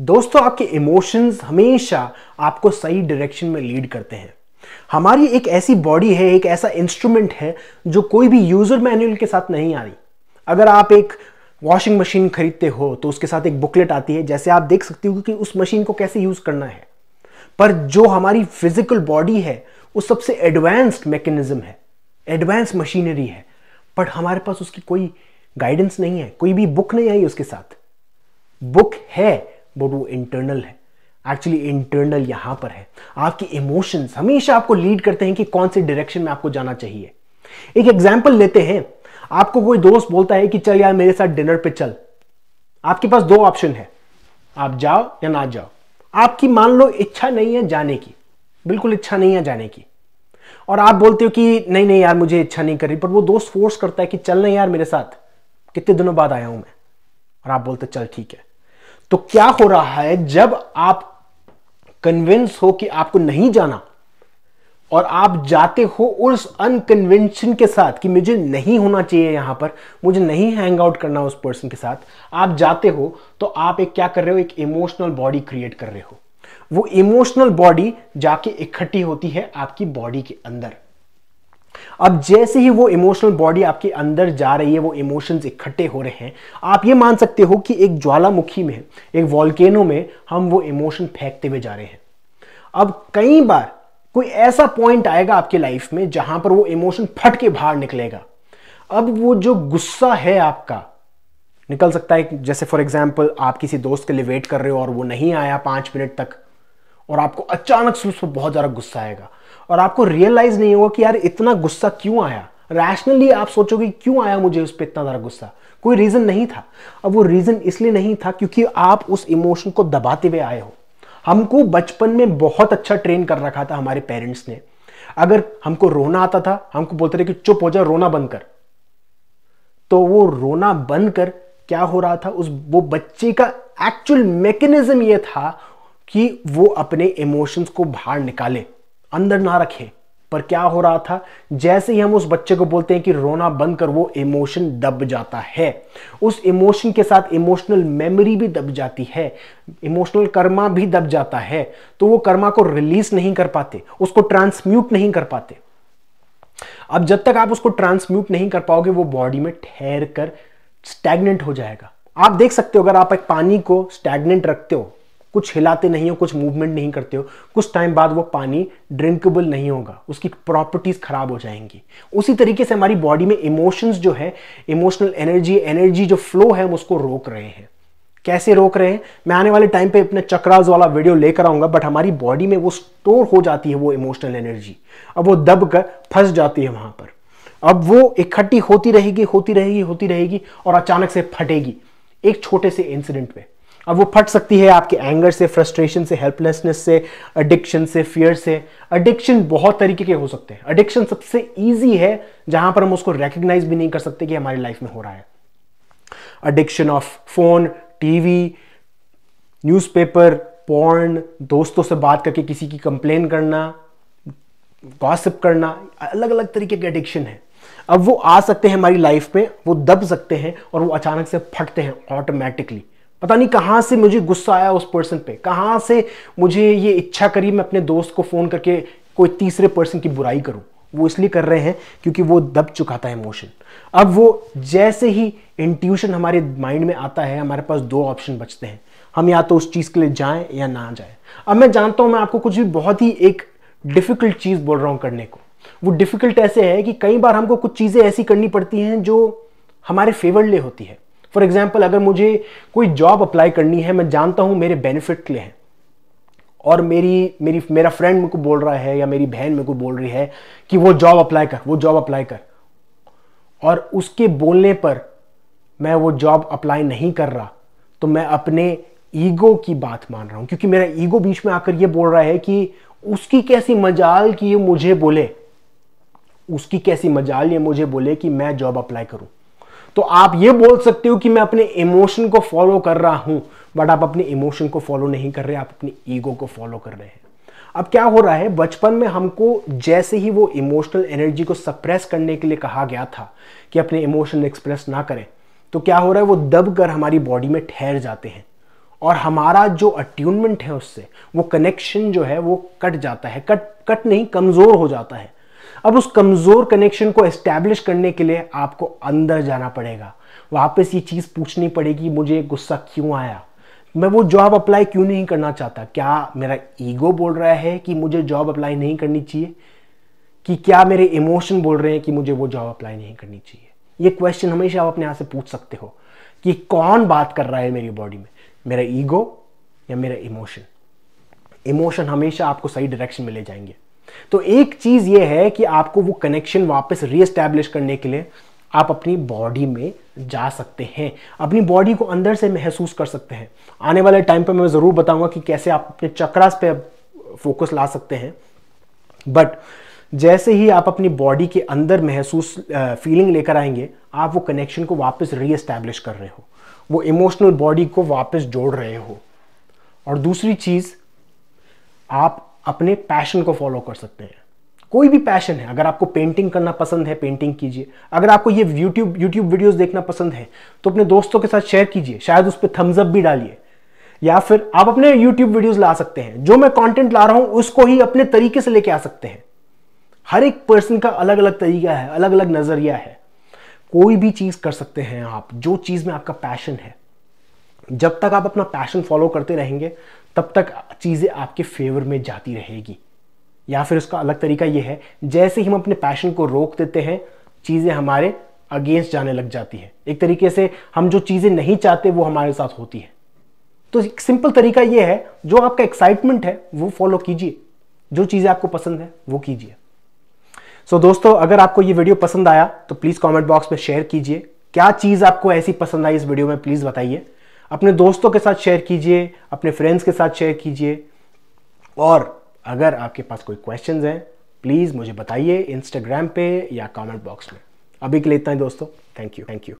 दोस्तों आपके इमोशंस हमेशा आपको सही डायरेक्शन में लीड करते हैं हमारी एक ऐसी बॉडी है एक ऐसा इंस्ट्रूमेंट है जो कोई भी यूजर मैनुअल के साथ नहीं आ रही अगर आप एक वॉशिंग मशीन खरीदते हो तो उसके साथ एक बुकलेट आती है जैसे आप देख सकते हो कि उस मशीन को कैसे यूज करना है पर जो हमारी फिजिकल बॉडी है वो सबसे एडवांस्ड मैकेनिज्म है एडवांस मशीनरी है बट हमारे पास उसकी कोई गाइडेंस नहीं है कोई भी बुक नहीं आई उसके साथ बुक है बट वो इंटरनल है एक्चुअली इंटरनल यहां पर है आपकी इमोशंस हमेशा आपको लीड करते हैं कि कौन से डायरेक्शन में आपको जाना चाहिए एक एग्जाम्पल लेते हैं आपको कोई दोस्त बोलता है कि चल यार मेरे साथ डिनर पे चल आपके पास दो ऑप्शन है आप जाओ या ना जाओ आपकी मान लो इच्छा नहीं है जाने की बिल्कुल इच्छा नहीं है जाने की और आप बोलते हो कि नहीं नहीं यार मुझे इच्छा नहीं कर रही पर वो दोस्त फोर्स करता है कि चल नहीं यार मेरे साथ कितने दिनों बाद आया हूं मैं और आप बोलते चल ठीक है तो क्या हो रहा है जब आप कन्विंस हो कि आपको नहीं जाना और आप जाते हो उस अनकन्विंशन के साथ कि मुझे नहीं होना चाहिए यहां पर मुझे नहीं हैंग आउट करना उस पर्सन के साथ आप जाते हो तो आप एक क्या कर रहे हो एक इमोशनल बॉडी क्रिएट कर रहे हो वो इमोशनल बॉडी जाके इकट्ठी होती है आपकी बॉडी के अंदर अब जैसे ही वो इमोशनल बॉडी आपके अंदर जा रही है वो इमोशंस इकट्ठे हो रहे हैं आप ये मान सकते हो कि एक ज्वालामुखी में एक वॉल्केनो में हम वो इमोशन फेंकते हुए जा रहे हैं अब कई बार कोई ऐसा पॉइंट आएगा आपके लाइफ में जहां पर वो इमोशन फट के बाहर निकलेगा अब वो जो गुस्सा है आपका निकल सकता है जैसे फॉर एग्जाम्पल आप किसी दोस्त के लिए वेट कर रहे हो और वो नहीं आया पांच मिनट तक और आपको अचानक से उस पर बहुत ज़्यादा गुस्सा आएगा और आपको रियलाइज़ नहीं होगा कि यार इतना गुस्सा क्यों आया रैशनली आप सोचोगे क्यों आया मुझे उस पर इतना ज़्यादा गुस्सा कोई रीज़न नहीं था अब वो रीज़न इसलिए नहीं था क्योंकि आप उस इमोशन को दबाते हुए आए हो हमको बचपन में बहुत अच्छा ट्रेन कर रखा था हमारे पेरेंट्स ने अगर हमको रोना आता था हमको बोलते थे कि चुप हो जाओ रोना बंद कर तो वो रोना बंद कर क्या हो रहा था उस वो बच्चे का एक्चुअल मैकेनिज्म ये था कि वो अपने इमोशंस को बाहर निकाले अंदर ना रखें पर क्या हो रहा था जैसे ही हम उस बच्चे को बोलते हैं कि रोना बंद कर वो इमोशन दब जाता है उस इमोशन के साथ इमोशनल मेमोरी भी दब जाती है इमोशनल कर्मा भी दब जाता है तो वो कर्मा को रिलीज नहीं कर पाते उसको ट्रांसम्यूट नहीं कर पाते अब जब तक आप उसको ट्रांसम्यूट नहीं कर पाओगे वो बॉडी में ठहर कर स्टैग्नेंट हो जाएगा आप देख सकते हो अगर आप एक पानी को स्टैग्नेंट रखते हो कुछ हिलाते नहीं हो कुछ मूवमेंट नहीं करते हो कुछ टाइम बाद वो पानी ड्रिंकेबल नहीं होगा उसकी प्रॉपर्टीज़ ख़राब हो जाएंगी उसी तरीके से हमारी बॉडी में इमोशंस जो है इमोशनल एनर्जी एनर्जी जो फ्लो है हम उसको रोक रहे हैं कैसे रोक रहे हैं मैं आने वाले टाइम पे अपने चक्रास वाला वीडियो लेकर आऊंगा बट हमारी बॉडी में वो स्टोर हो जाती है वो इमोशनल एनर्जी अब वो दब कर फंस जाती है वहां पर अब वो इकट्ठी होती रहेगी होती रहेगी होती रहेगी और अचानक से फटेगी एक छोटे से इंसिडेंट पे अब वो फट सकती है आपके एंगर से फ्रस्ट्रेशन से हेल्पलेसनेस से अडिक्शन से फियर से अडिक्शन बहुत तरीके के हो सकते हैं अडिक्शन सबसे ईजी है जहां पर हम उसको रिकग्नाइज भी नहीं कर सकते कि हमारी लाइफ में हो रहा है addiction of phone TV newspaper porn दोस्तों से बात करके किसी की कंप्लेन करना गॉसिप करना अलग अलग तरीके के एडिक्शन है अब वो आ सकते हैं हमारी लाइफ में वो दब सकते हैं और वो अचानक से फटते हैं ऑटोमेटिकली पता नहीं कहाँ से मुझे गुस्सा आया उस पर्सन पे कहाँ से मुझे ये इच्छा करी मैं अपने दोस्त को फ़ोन करके कोई तीसरे पर्सन की बुराई करूँ वो इसलिए कर रहे हैं क्योंकि वो दब चुका था इमोशन अब वो जैसे ही इंट्यूशन हमारे माइंड में आता है हमारे पास दो ऑप्शन बचते हैं हम या तो उस चीज़ के लिए जाएं या ना जाएं अब मैं जानता हूँ मैं आपको कुछ भी बहुत ही एक डिफ़िकल्ट चीज़ बोल रहा हूँ करने को वो डिफ़िकल्ट ऐसे है कि कई बार हमको कुछ चीज़ें ऐसी करनी पड़ती हैं जो हमारे फेवर लिए होती है फॉर एग्जाम्पल अगर मुझे कोई जॉब अप्लाई करनी है मैं जानता हूँ मेरे बेनिफिट के लिए है और मेरी मेरी मेरा फ्रेंड मेरे को बोल रहा है या मेरी बहन मेरे को बोल रही है कि वो जॉब अप्लाई कर वो जॉब अप्लाई कर और उसके बोलने पर मैं वो जॉब अप्लाई नहीं कर रहा तो मैं अपने ईगो की बात मान रहा हूँ क्योंकि मेरा ईगो बीच में आकर ये बोल रहा है कि उसकी कैसी मजाल कि ये मुझे बोले उसकी कैसी मजाल ये मुझे बोले कि मैं जॉब अप्लाई करूं तो आप ये बोल सकते हो कि मैं अपने इमोशन को फॉलो कर रहा हूं बट आप अपने इमोशन को फॉलो नहीं कर रहे आप अपनी ईगो को फॉलो कर रहे हैं अब क्या हो रहा है बचपन में हमको जैसे ही वो इमोशनल एनर्जी को सप्रेस करने के लिए कहा गया था कि अपने इमोशन एक्सप्रेस ना करें तो क्या हो रहा है वो दब कर हमारी बॉडी में ठहर जाते हैं और हमारा जो अट्यूनमेंट है उससे वो कनेक्शन जो है वो कट जाता है कट कट नहीं कमज़ोर हो जाता है अब उस कमज़ोर कनेक्शन को एस्टैब्लिश करने के लिए आपको अंदर जाना पड़ेगा वापस ये चीज़ पूछनी पड़ेगी मुझे गुस्सा क्यों आया मैं वो जॉब अप्लाई क्यों नहीं करना चाहता क्या मेरा ईगो बोल रहा है कि मुझे जॉब अप्लाई नहीं करनी चाहिए कि क्या मेरे इमोशन बोल रहे हैं कि मुझे वो जॉब अप्लाई नहीं करनी चाहिए ये क्वेश्चन हमेशा आप अपने आप से पूछ सकते हो कि कौन बात कर रहा है मेरी बॉडी में मेरा ईगो या मेरा इमोशन इमोशन हमेशा आपको सही डायरेक्शन में ले जाएंगे तो एक चीज़ ये है कि आपको वो कनेक्शन वापस रीएस्टैब्लिश करने के लिए आप अपनी बॉडी में जा सकते हैं अपनी बॉडी को अंदर से महसूस कर सकते हैं आने वाले टाइम पर मैं ज़रूर बताऊंगा कि कैसे आप अपने चक्रास पे फोकस ला सकते हैं बट जैसे ही आप अपनी बॉडी के अंदर महसूस फीलिंग लेकर आएंगे आप वो कनेक्शन को वापस रीएस्टैब्लिश कर रहे हो वो इमोशनल बॉडी को वापस जोड़ रहे हो और दूसरी चीज़ आप अपने पैशन को फॉलो कर सकते हैं कोई भी पैशन है अगर आपको पेंटिंग करना पसंद है पेंटिंग कीजिए अगर आपको ये यूट्यूब यूट्यूब वीडियोज देखना पसंद है तो अपने दोस्तों के साथ शेयर कीजिए शायद उस पर थम्सअप भी डालिए या फिर आप अपने यूट्यूब वीडियोज ला सकते हैं जो मैं कॉन्टेंट ला रहा हूं उसको ही अपने तरीके से लेके आ सकते हैं हर एक पर्सन का अलग अलग तरीका है अलग अलग नज़रिया है कोई भी चीज़ कर सकते हैं आप जो चीज़ में आपका पैशन है जब तक आप अपना पैशन फॉलो करते रहेंगे तब तक चीज़ें आपके फेवर में जाती रहेगी या फिर उसका अलग तरीका ये है जैसे ही हम अपने पैशन को रोक देते हैं चीज़ें हमारे अगेंस्ट जाने लग जाती है एक तरीके से हम जो चीज़ें नहीं चाहते वो हमारे साथ होती है तो एक सिंपल तरीका ये है जो आपका एक्साइटमेंट है वो फॉलो कीजिए जो चीज़ें आपको पसंद है वो कीजिए सो so, दोस्तों अगर आपको ये वीडियो पसंद आया तो प्लीज़ कमेंट बॉक्स में शेयर कीजिए क्या चीज़ आपको ऐसी पसंद आई इस वीडियो में प्लीज़ बताइए अपने दोस्तों के साथ शेयर कीजिए अपने फ्रेंड्स के साथ शेयर कीजिए और अगर आपके पास कोई क्वेश्चन हैं प्लीज़ मुझे बताइए इंस्टाग्राम पे या कमेंट बॉक्स में अभी के लिए इतना ही दोस्तों थैंक यू थैंक यू